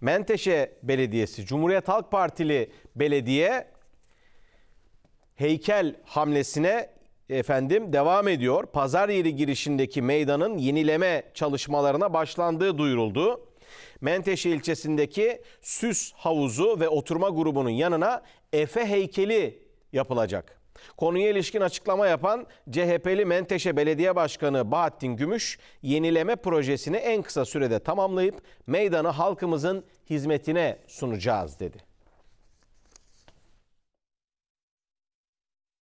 Menteşe Belediyesi, Cumhuriyet Halk Partili belediye heykel hamlesine efendim devam ediyor. Pazar yeri girişindeki meydanın yenileme çalışmalarına başlandığı duyuruldu. Menteşe ilçesindeki Süs Havuzu ve Oturma Grubu'nun yanına Efe heykeli yapılacak. Konuya ilişkin açıklama yapan CHP'li Menteşe Belediye Başkanı Bahattin Gümüş, yenileme projesini en kısa sürede tamamlayıp meydanı halkımızın hizmetine sunacağız dedi.